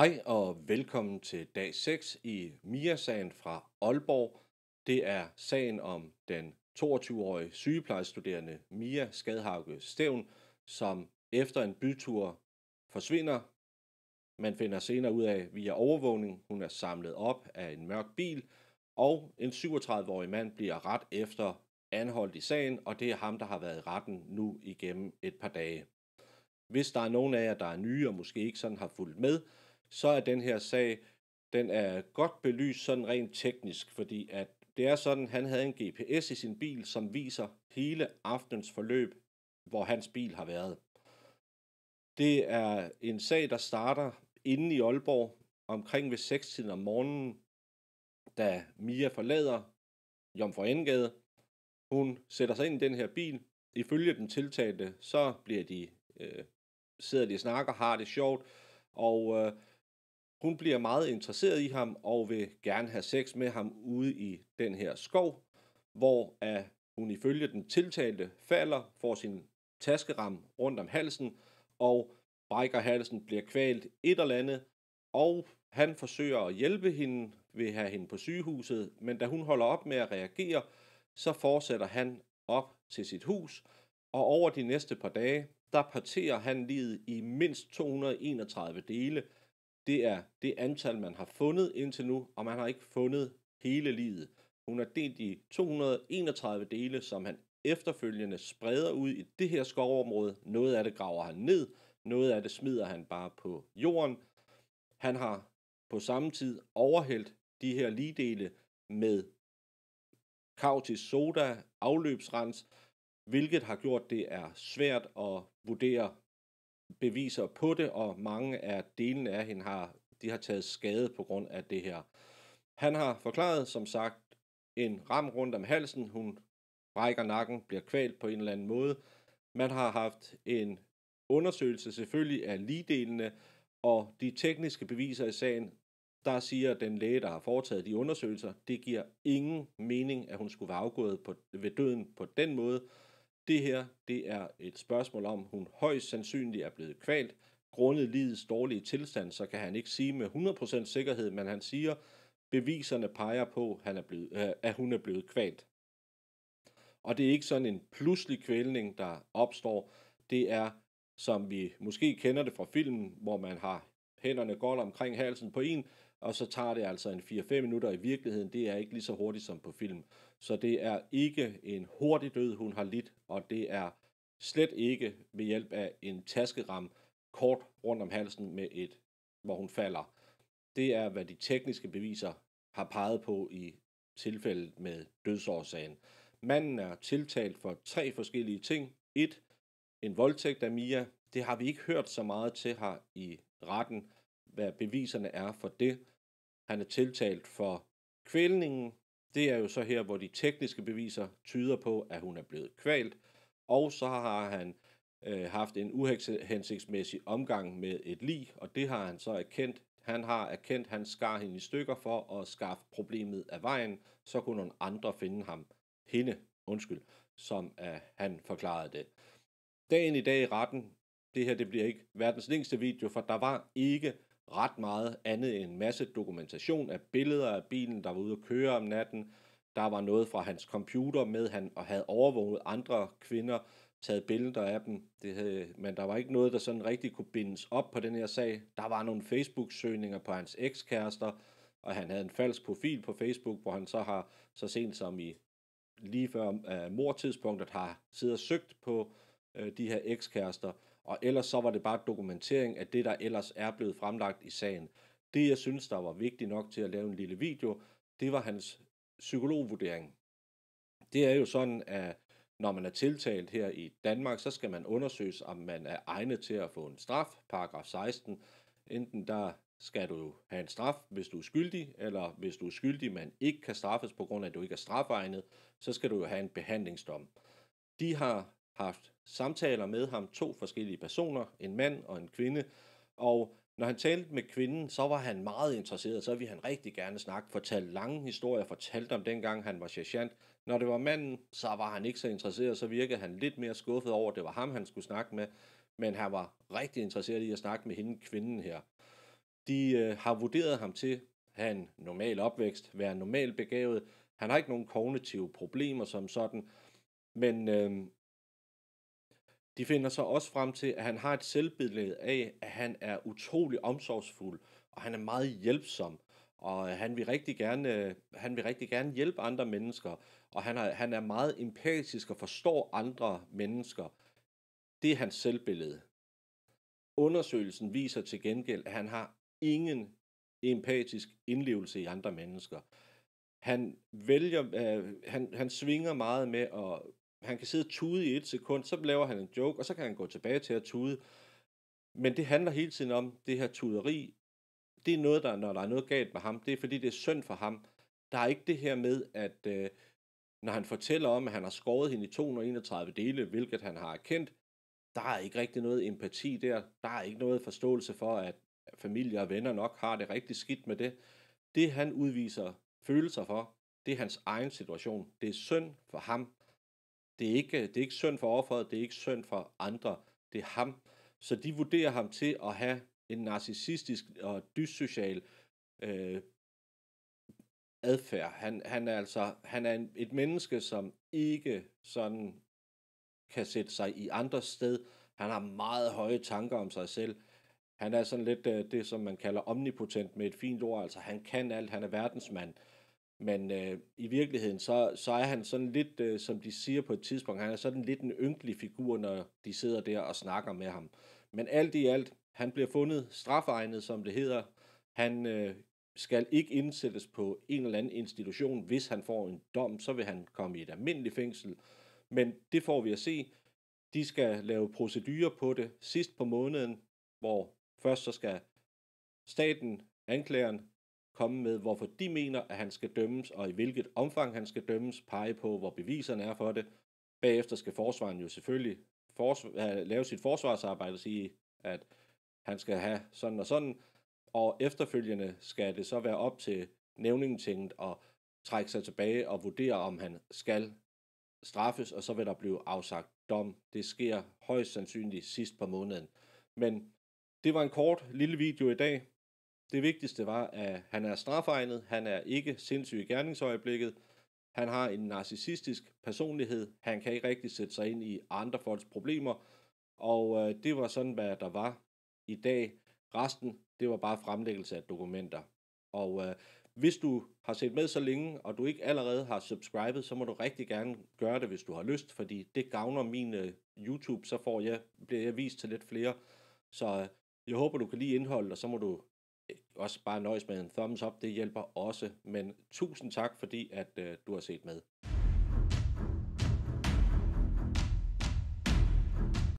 Hej og velkommen til dag 6 i Mia-sagen fra Aalborg. Det er sagen om den 22-årige sygeplejestuderende Mia Skadhauke Stævn, som efter en bytur forsvinder. Man finder senere ud af via overvågning, hun er samlet op af en mørk bil, og en 37-årig mand bliver ret efter anholdt i sagen, og det er ham, der har været i retten nu igennem et par dage. Hvis der er nogen af jer, der er nye og måske ikke sådan har fulgt med, så er den her sag, den er godt belyst sådan rent teknisk, fordi at det er sådan, han havde en GPS i sin bil, som viser hele aftenens forløb, hvor hans bil har været. Det er en sag, der starter inde i Aalborg omkring ved 6 tiden om morgenen, da Mia forlader Jomfru Engade. Hun sætter sig ind i den her bil. Ifølge den tiltalte, så bliver de, øh, sidder de og snakker, har det sjovt, og øh, hun bliver meget interesseret i ham og vil gerne have sex med ham ude i den her skov, hvor at hun ifølge den tiltalte falder, får sin taskeram rundt om halsen og brækker halsen, bliver kvalt et eller andet, og han forsøger at hjælpe hende, at have hende på sygehuset, men da hun holder op med at reagere, så fortsætter han op til sit hus, og over de næste par dage, der parterer han livet i mindst 231 dele – det er det antal, man har fundet indtil nu, og man har ikke fundet hele livet. Hun har delt i 231 dele, som han efterfølgende spreder ud i det her skovområde. Noget af det graver han ned, noget af det smider han bare på jorden. Han har på samme tid overhældt de her ligedele med kautis soda, afløbsrens, hvilket har gjort det er svært at vurdere beviser på det, og mange af delene af hende har, de har taget skade på grund af det her. Han har forklaret, som sagt, en ram rundt om halsen, hun rækker nakken, bliver kvalt på en eller anden måde. Man har haft en undersøgelse selvfølgelig af ligedelene, og de tekniske beviser i sagen, der siger den læge, der har foretaget de undersøgelser, det giver ingen mening, at hun skulle være afgået på, ved døden på den måde, det her, det er et spørgsmål om, hun højst sandsynligt er blevet kvalt. Grundet livets dårlige tilstand, så kan han ikke sige med 100% sikkerhed, men han siger, beviserne peger på, at, han er blevet, øh, at hun er blevet kvalt. Og det er ikke sådan en pludselig kvælning, der opstår. Det er, som vi måske kender det fra filmen, hvor man har hænderne går omkring halsen på en, og så tager det altså en 4-5 minutter i virkeligheden. Det er ikke lige så hurtigt som på film. Så det er ikke en hurtig død, hun har lidt, og det er slet ikke ved hjælp af en taskeram kort rundt om halsen med et, hvor hun falder. Det er, hvad de tekniske beviser har peget på i tilfældet med dødsårsagen. Manden er tiltalt for tre forskellige ting. Et, en voldtægt af Mia. Det har vi ikke hørt så meget til her i retten, hvad beviserne er for det. Han er tiltalt for kvælningen. Det er jo så her, hvor de tekniske beviser tyder på, at hun er blevet kvalt. Og så har han øh, haft en uhensigtsmæssig omgang med et lig, og det har han så erkendt. Han har erkendt, han skar hende i stykker for at skaffe problemet af vejen, så kunne nogle andre finde ham, hende, undskyld, som øh, han forklarede det. Dagen i dag i retten det her det bliver ikke verdens længste video, for der var ikke ret meget andet end en masse dokumentation af billeder af bilen, der var ude at køre om natten. Der var noget fra hans computer med, han og havde overvåget andre kvinder, taget billeder af dem. Det havde, øh, men der var ikke noget, der sådan rigtig kunne bindes op på den her sag. Der var nogle Facebook-søgninger på hans ekskærester, og han havde en falsk profil på Facebook, hvor han så har så sent som i lige før uh, øh, mortidspunktet har siddet og søgt på uh, de her ekskærester og ellers så var det bare dokumentering af det, der ellers er blevet fremlagt i sagen. Det, jeg synes, der var vigtigt nok til at lave en lille video, det var hans psykologvurdering. Det er jo sådan, at når man er tiltalt her i Danmark, så skal man undersøges, om man er egnet til at få en straf, paragraf 16. Enten der skal du have en straf, hvis du er skyldig, eller hvis du er skyldig, men ikke kan straffes på grund af, at du ikke er strafegnet, så skal du jo have en behandlingsdom. De har haft samtaler med ham, to forskellige personer, en mand og en kvinde, og når han talte med kvinden, så var han meget interesseret, så ville han rigtig gerne snakke, fortælle lange historier, fortalte om dengang han var sergeant. Når det var manden, så var han ikke så interesseret, så virkede han lidt mere skuffet over, at det var ham, han skulle snakke med, men han var rigtig interesseret i at snakke med hende, kvinden her. De øh, har vurderet ham til at have en normal opvækst, være normalt begavet. Han har ikke nogen kognitive problemer som sådan, men øh, de finder så også frem til, at han har et selvbillede af, at han er utrolig omsorgsfuld, og han er meget hjælpsom, og øh, han vil rigtig gerne, øh, han vil rigtig gerne hjælpe andre mennesker, og han er, han er meget empatisk og forstår andre mennesker. Det er hans selvbillede. Undersøgelsen viser til gengæld, at han har ingen empatisk indlevelse i andre mennesker. Han vælger, øh, han, han svinger meget med at han kan sidde og tude i et sekund, så laver han en joke, og så kan han gå tilbage til at tude. Men det handler hele tiden om det her tuderi. Det er noget, der, når der er noget galt med ham, det er fordi, det er synd for ham. Der er ikke det her med, at øh, når han fortæller om, at han har skåret hende i 231 dele, hvilket han har erkendt, der er ikke rigtig noget empati der. Der er ikke noget forståelse for, at familie og venner nok har det rigtig skidt med det. Det han udviser følelser for, det er hans egen situation. Det er synd for ham. Det er ikke, det er ikke synd for offeret, det er ikke synd for andre, det er ham. Så de vurderer ham til at have en narcissistisk og dyssocial øh, adfærd. Han, han er altså han er en, et menneske, som ikke sådan kan sætte sig i andre sted. Han har meget høje tanker om sig selv. Han er sådan lidt øh, det, som man kalder omnipotent med et fint ord. Altså han kan alt, han er verdensmand. Øh, men øh, i virkeligheden, så, så er han sådan lidt, øh, som de siger på et tidspunkt, han er sådan lidt en ynkelig figur, når de sidder der og snakker med ham. Men alt i alt, han bliver fundet strafegnet, som det hedder. Han øh, skal ikke indsættes på en eller anden institution. Hvis han får en dom, så vil han komme i et almindeligt fængsel. Men det får vi at se. De skal lave procedurer på det sidst på måneden, hvor først så skal staten, anklageren, komme med, hvorfor de mener, at han skal dømmes, og i hvilket omfang han skal dømmes, pege på, hvor beviserne er for det. Bagefter skal forsvaren jo selvfølgelig forsv- lave sit forsvarsarbejde og sige, at han skal have sådan og sådan, og efterfølgende skal det så være op til nævningetinget at trække sig tilbage og vurdere, om han skal straffes, og så vil der blive afsagt dom. Det sker højst sandsynligt sidst på måneden. Men det var en kort lille video i dag. Det vigtigste var, at han er strafegnet, han er ikke sindssyg i gerningsøjeblikket, han har en narcissistisk personlighed, han kan ikke rigtig sætte sig ind i andre folks problemer, og øh, det var sådan, hvad der var i dag. Resten, det var bare fremlæggelse af dokumenter. Og øh, hvis du har set med så længe, og du ikke allerede har subscribet, så må du rigtig gerne gøre det, hvis du har lyst, fordi det gavner min øh, YouTube, så får jeg, bliver jeg vist til lidt flere. Så øh, jeg håber, du kan lide indholdet, og så må du Øh, også bare nøjes med en thumbs up, det hjælper også. Men tusind tak, fordi at øh, du har set med.